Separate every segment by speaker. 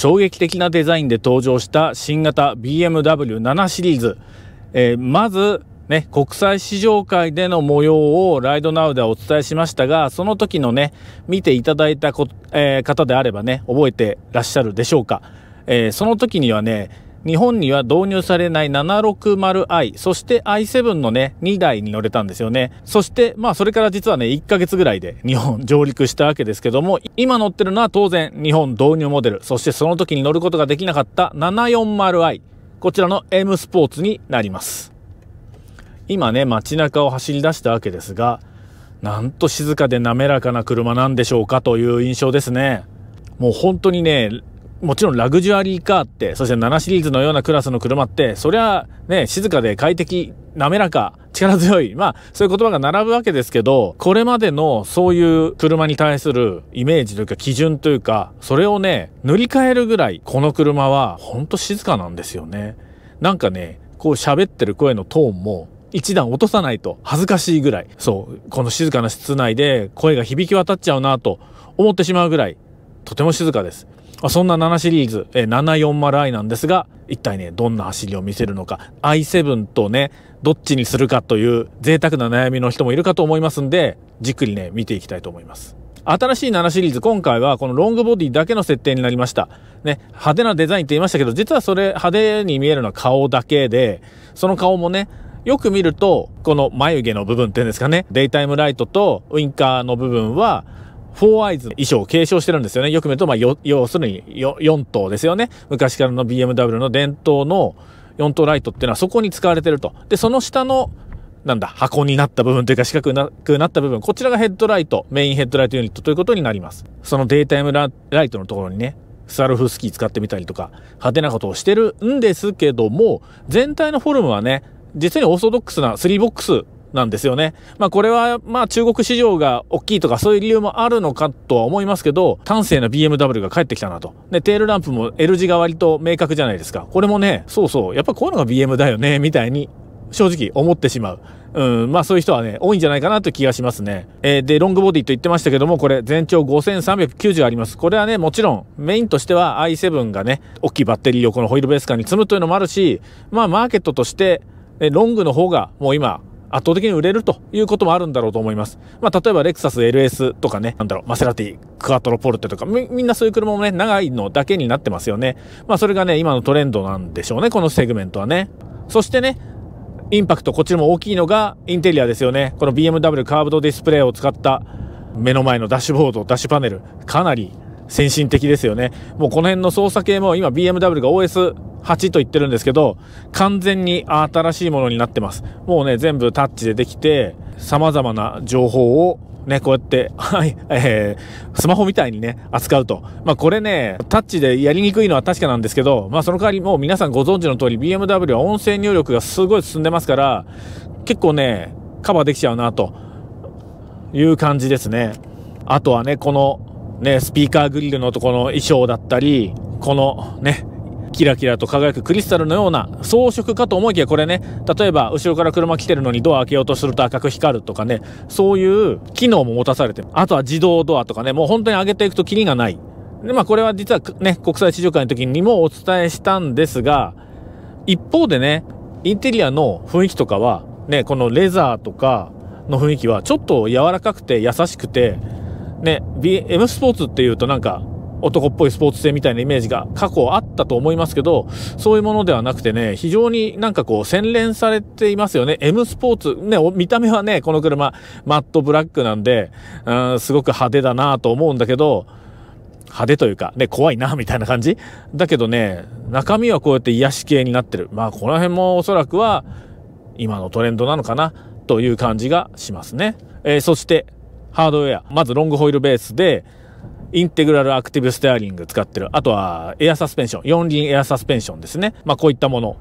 Speaker 1: 衝撃的なデザインで登場した新型 BMW7 シリーズ。えー、まず、ね、国際試乗会での模様をライドナウではお伝えしましたが、その時のね、見ていただいたこ、えー、方であればね、覚えてらっしゃるでしょうか。えー、その時にはね、日本には導入されない 760i、そして i7 のね、2台に乗れたんですよね。そして、まあそれから実はね、1ヶ月ぐらいで日本上陸したわけですけども、今乗ってるのは当然日本導入モデル、そしてその時に乗ることができなかった 740i、こちらの M スポーツになります。今ね、街中を走り出したわけですが、なんと静かで滑らかな車なんでしょうかという印象ですね。もう本当にね、もちろんラグジュアリーカーって、そして7シリーズのようなクラスの車って、そりゃね、静かで快適、滑らか、力強い、まあそういう言葉が並ぶわけですけど、これまでのそういう車に対するイメージというか基準というか、それをね、塗り替えるぐらい、この車はほんと静かなんですよね。なんかね、こう喋ってる声のトーンも、一段落とさないと恥ずかしいぐらい。そう、この静かな室内で声が響き渡っちゃうなと思ってしまうぐらい、とても静かです。そんな7シリーズ、740i なんですが、一体ね、どんな走りを見せるのか、i7 とね、どっちにするかという贅沢な悩みの人もいるかと思いますんで、じっくりね、見ていきたいと思います。新しい7シリーズ、今回はこのロングボディだけの設定になりました。ね、派手なデザインって言いましたけど、実はそれ派手に見えるのは顔だけで、その顔もね、よく見ると、この眉毛の部分っていうんですかね、デイタイムライトとウインカーの部分は、フォーアイズの衣装を継承してるんですよね。よく見ると、まあ、要するに4頭ですよね。昔からの BMW の伝統の4頭ライトっていうのはそこに使われてると。で、その下の、なんだ、箱になった部分というか四角くなった部分、こちらがヘッドライト、メインヘッドライトユニットということになります。そのデイタイムライトのところにね、スワルフスキー使ってみたりとか、派手なことをしてるんですけども、全体のフォルムはね、実にオーソドックスな3ボックスなんですよね。まあこれはまあ中国市場が大きいとかそういう理由もあるのかとは思いますけど、端正な BMW が帰ってきたなと。で、テールランプも L 字が割と明確じゃないですか。これもね、そうそう、やっぱこういうのが BM だよね、みたいに正直思ってしまう。うん、まあそういう人はね、多いんじゃないかなという気がしますね。えー、で、ロングボディと言ってましたけども、これ全長5390あります。これはね、もちろんメインとしては i7 がね、大きいバッテリーをこのホイールベースカーに積むというのもあるし、まあマーケットとして、ロングの方がもう今圧倒的に売れるということもあるんだろうと思います。まあ、例えばレクサス LS とかね、なんだろう、マセラティ、クアトロポルテとかみ、みんなそういう車もね、長いのだけになってますよね。まあ、それがね、今のトレンドなんでしょうね、このセグメントはね。そしてね、インパクト、こちらも大きいのがインテリアですよね。この BMW カーブドディスプレイを使った目の前のダッシュボード、ダッシュパネル、かなり先進的ですよね。もうこの辺の操作系も今 BMW が OS 8と言ってるんですけど、完全に新しいものになってます。もうね、全部タッチでできて、様々な情報をね、こうやって、はい、えー、スマホみたいにね、扱うと。まあこれね、タッチでやりにくいのは確かなんですけど、まあその代わりもう皆さんご存知の通り BMW は音声入力がすごい進んでますから、結構ね、カバーできちゃうなという感じですね。あとはね、このね、スピーカーグリルのとこの衣装だったり、このね、キラキラと輝くクリスタルのような装飾かと思いきやこれね例えば後ろから車来てるのにドア開けようとすると赤く光るとかねそういう機能も持たされてあとは自動ドアとかねもう本当に上げていくとキリがないでまあこれは実はね国際地上会の時にもお伝えしたんですが一方でねインテリアの雰囲気とかはねこのレザーとかの雰囲気はちょっと柔らかくて優しくてね、B、M スポーツっていうとなんか男っぽいスポーツ性みたいなイメージが過去あったと思いますけど、そういうものではなくてね、非常になんかこう洗練されていますよね。M スポーツ、ね、見た目はね、この車、マットブラックなんで、うん、すごく派手だなと思うんだけど、派手というか、ね、怖いな、みたいな感じだけどね、中身はこうやって癒し系になってる。まあ、この辺もおそらくは、今のトレンドなのかな、という感じがしますね。えー、そして、ハードウェア。まずロングホイールベースで、インテグラルアクティブステアリング使ってる。あとは、エアサスペンション。四輪エアサスペンションですね。まあ、こういったもの。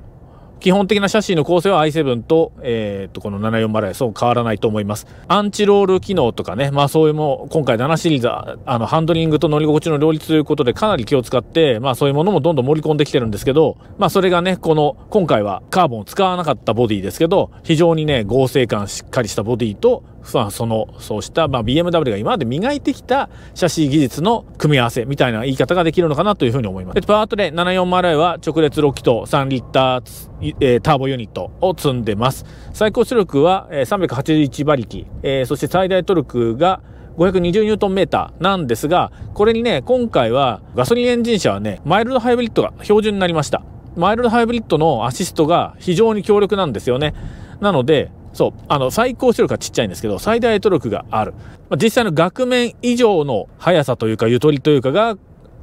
Speaker 1: 基本的なシャシーの構成は i7 と、えっ、ー、と、この 740S 変わらないと思います。アンチロール機能とかね、まあそういうも、今回7シリーズ、あの、ハンドリングと乗り心地の両立ということでかなり気を使って、まあそういうものもどんどん盛り込んできてるんですけど、まあそれがね、この、今回はカーボンを使わなかったボディですけど、非常にね、合成感しっかりしたボディと、その、そうした、まあ、BMW が今まで磨いてきた写真技術の組み合わせみたいな言い方ができるのかなというふうに思います。パートで 740i は直列6気筒3リッター、えー、ターボユニットを積んでます。最高出力は、えー、381馬力、えー、そして最大トルクが 520Nm なんですが、これにね、今回はガソリンエンジン車はね、マイルドハイブリッドが標準になりました。マイルドハイブリッドのアシストが非常に強力なんですよね。なので、そう、あの、最高出力はちっちゃいんですけど、最大出力がある。まあ、実際の額面以上の速さというか、ゆとりというかが、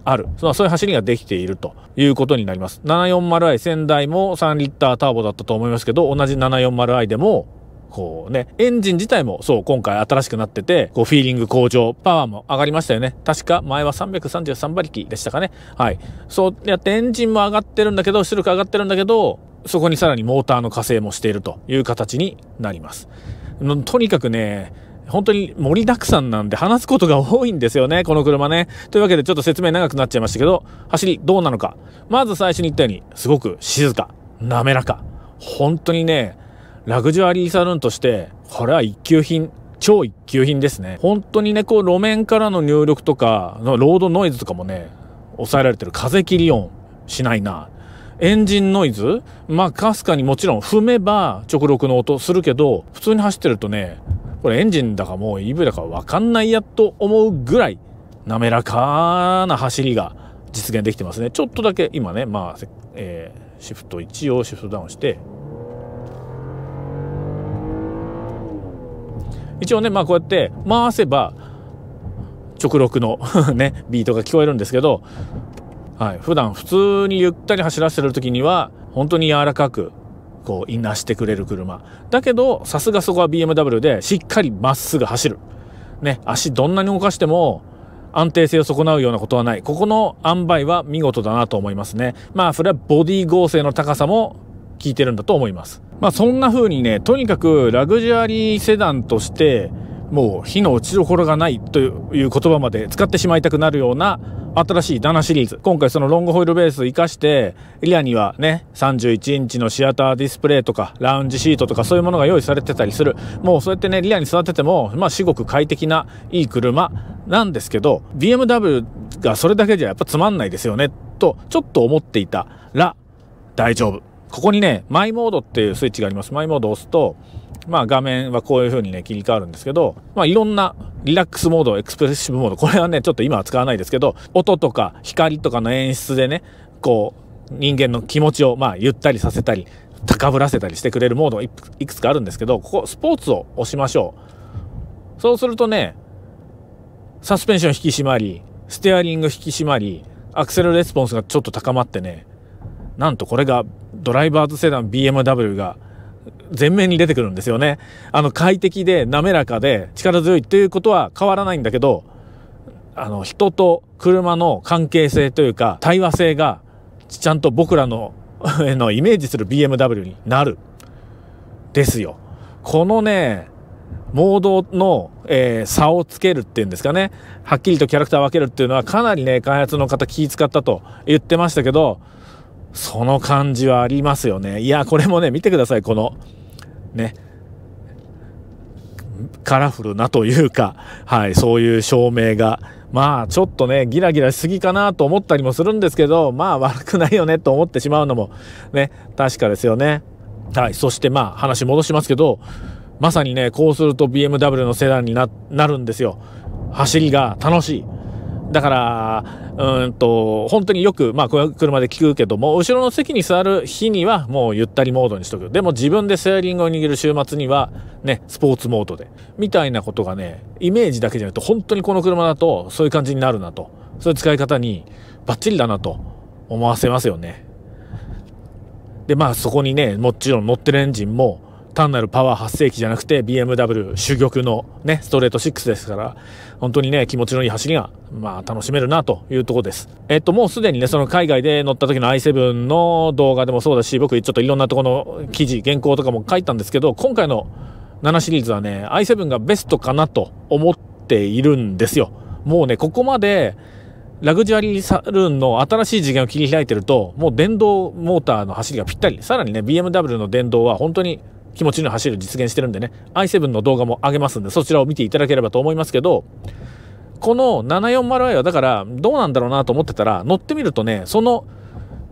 Speaker 1: ある。そのそういう走りができているということになります。740i 仙台も3リッターターボだったと思いますけど、同じ 740i でも、こうね、エンジン自体もそう、今回新しくなってて、こう、フィーリング向上、パワーも上がりましたよね。確か前は333馬力でしたかね。はい。そうやってエンジンも上がってるんだけど、出力上がってるんだけど、そこにさらにモーターの加勢もしているという形になります。とにかくね、本当に盛りだくさんなんで話すことが多いんですよね、この車ね。というわけでちょっと説明長くなっちゃいましたけど、走りどうなのか。まず最初に言ったように、すごく静か、滑らか。本当にね、ラグジュアリーサルーンとして、これは一級品超一級品ですね。本当にね、こう路面からの入力とか、ロードノイズとかもね、抑えられてる風切り音しないな。エンジンノイズまあ、かすかにもちろん踏めば直録の音するけど、普通に走ってるとね、これエンジンだかもう EV だかわかんないやと思うぐらい、滑らかな走りが実現できてますね。ちょっとだけ今ね、まあ、えー、シフト1をシフトダウンして、一応ね、まあこうやって回せば、直録の ね、ビートが聞こえるんですけど、はい、普段普通にゆったり走らせてる時には本当に柔らかくこういなしてくれる車だけどさすがそこは BMW でしっかりまっすぐ走る、ね、足どんなに動かしても安定性を損なうようなことはないここの塩梅は見事だなと思いますねまあそれはボディ剛性の高さも効いてるんだと思いますまあそんな風にねとにかくラグジュアリーセダンとしてもう火の落ちどころがないという言葉まで使ってしまいたくなるような新しいダナシリーズ。今回そのロングホイールベースを活かして、エリアにはね、31インチのシアターディスプレイとか、ラウンジシートとかそういうものが用意されてたりする。もうそうやってね、リアに座ってても、まあ至極快適ないい車なんですけど、BMW がそれだけじゃやっぱつまんないですよね、とちょっと思っていたら、大丈夫。ここにね、マイモードっていうスイッチがあります。マイモードを押すと、まあ画面はこういう風にね、切り替わるんですけど、まあいろんなリラックスモード、エクスプレッシブモード、これはね、ちょっと今は使わないですけど、音とか光とかの演出でね、こう、人間の気持ちを、まあゆったりさせたり、高ぶらせたりしてくれるモードいくつかあるんですけど、ここ、スポーツを押しましょう。そうするとね、サスペンション引き締まり、ステアリング引き締まり、アクセルレスポンスがちょっと高まってね、なんとこれがドライバーズセダン BMW が前面に出てくるんですよね。あの快適で滑らかで力強いっていうことは変わらないんだけど、あの人と車の関係性というか対話性がちゃんと僕らののイメージする BMW になる。ですよ。このね、モードの、えー、差をつけるっていうんですかね。はっきりとキャラクター分けるっていうのはかなりね、開発の方気使ったと言ってましたけど、その感じはありますよね。いや、これもね、見てください、この、ね、カラフルなというか、はい、そういう照明が、まあ、ちょっとね、ギラギラしすぎかなと思ったりもするんですけど、まあ、悪くないよねと思ってしまうのも、ね、確かですよね。はい、そしてまあ、話戻しますけど、まさにね、こうすると BMW のセダンにな、なるんですよ。走りが楽しい。だから、うんと、本当によく、まあ、車で聞くけども、後ろの席に座る日にはもうゆったりモードにしとく。でも自分でセアリングを握る週末には、ね、スポーツモードで。みたいなことがね、イメージだけじゃなくて、本当にこの車だと、そういう感じになるなと。そういう使い方に、バッチリだなと思わせますよね。で、まあ、そこにね、もちろん乗ってるエンジンも、単なるパワー発生器じゃなくて BMW 主玉のね、ストレート6ですから、本当にね、気持ちのいい走りが、まあ、楽しめるなというとこです。えっと、もうすでにね、その海外で乗った時の i7 の動画でもそうだし、僕ちょっといろんなとこの記事、原稿とかも書いたんですけど、今回の7シリーズはね、i7 がベストかなと思っているんですよ。もうね、ここまで、ラグジュアリーサルーンの新しい次元を切り開いてると、もう電動モーターの走りがぴったり。さらにね、BMW の電動は本当に気持ちの走る実現してるんでね、i7 の動画も上げますんで、そちらを見ていただければと思いますけど、この 740i はだからどうなんだろうなと思ってたら、乗ってみるとね、その、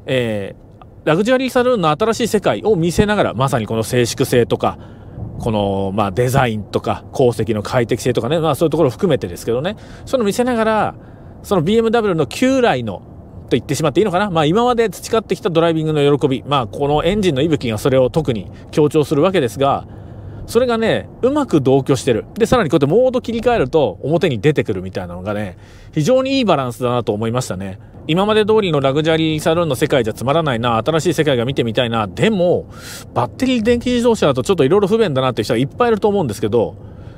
Speaker 1: えー、ラグジュアリーサルーンの新しい世界を見せながら、まさにこの静粛性とか、この、まあ、デザインとか、鉱石の快適性とかね、まあ、そういうところを含めてですけどね、それをの見せながら、その BMW の旧来のと言ってしまっていいのかな。まあ今まで培ってきたドライビングの喜び。まあこのエンジンの息吹がそれを特に強調するわけですが、それがね、うまく同居してる。で、さらにこうやってモード切り替えると表に出てくるみたいなのがね、非常にいいバランスだなと思いましたね。今まで通りのラグジュアリーサルーンの世界じゃつまらないな、新しい世界が見てみたいな、でも、バッテリー電気自動車だとちょっといろいろ不便だなっていう人はいっぱいいると思うんですけど、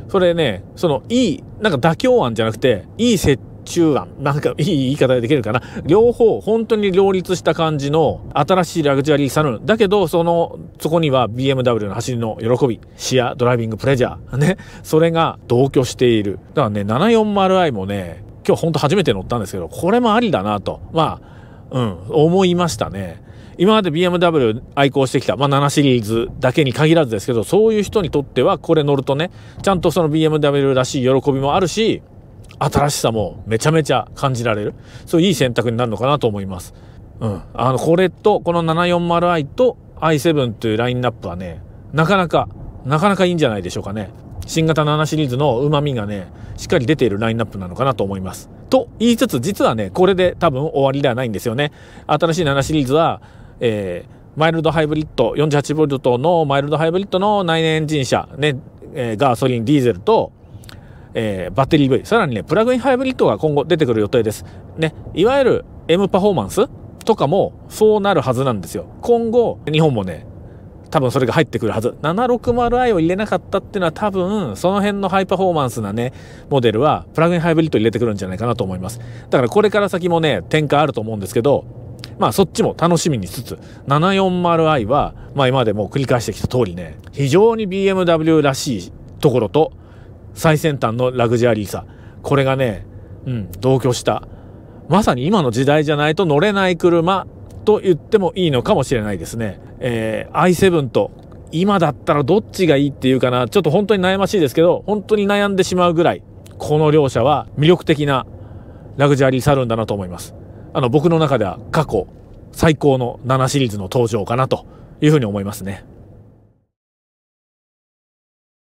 Speaker 1: それね、そのいい、なんか妥協案じゃなくて、いい設定中案なんかいい言い方でできるかな両方本当に両立した感じの新しいラグジュアリーサルーンだけどそのそこには BMW の走りの喜びシアドライビングプレジャーねそれが同居しているだからね 740i もね今日ほんと初めて乗ったんですけどこれもありだなとまあうん思いましたね今まで BMW 愛好してきた、まあ、7シリーズだけに限らずですけどそういう人にとってはこれ乗るとねちゃんとその BMW らしい喜びもあるし新しさもめちゃめちゃ感じられる。そういい選択になるのかなと思います。うん。あの、これと、この 740i と i7 というラインナップはね、なかなか、なかなかいいんじゃないでしょうかね。新型7シリーズの旨味がね、しっかり出ているラインナップなのかなと思います。と言いつつ、実はね、これで多分終わりではないんですよね。新しい7シリーズは、えー、マイルドハイブリッド、48V のマイルドハイブリッドの内燃エンジン車、ね、えー、ガソリン、ディーゼルと、えー、バッテリー v さらにね、プラグインハイブリッドが今後出てくる予定です。ね、いわゆる M パフォーマンスとかもそうなるはずなんですよ。今後、日本もね、多分それが入ってくるはず。760i を入れなかったっていうのは多分、その辺のハイパフォーマンスなね、モデルはプラグインハイブリッド入れてくるんじゃないかなと思います。だからこれから先もね、展開あると思うんですけど、まあそっちも楽しみにしつつ、740i は、まあ今までも繰り返してきた通りね、非常に BMW らしいところと、最先端のラグジュアリーさこれがね、うん、同居したまさに今の時代じゃないと乗れない車と言ってもいいのかもしれないですね、えー、i7 と今だったらどっちがいいっていうかなちょっと本当に悩ましいですけど本当に悩んでしまうぐらいこの両者は魅力的なラグジュアリーサルンだなと思いますあの僕の中では過去最高の7シリーズの登場かなというふうに思いますね。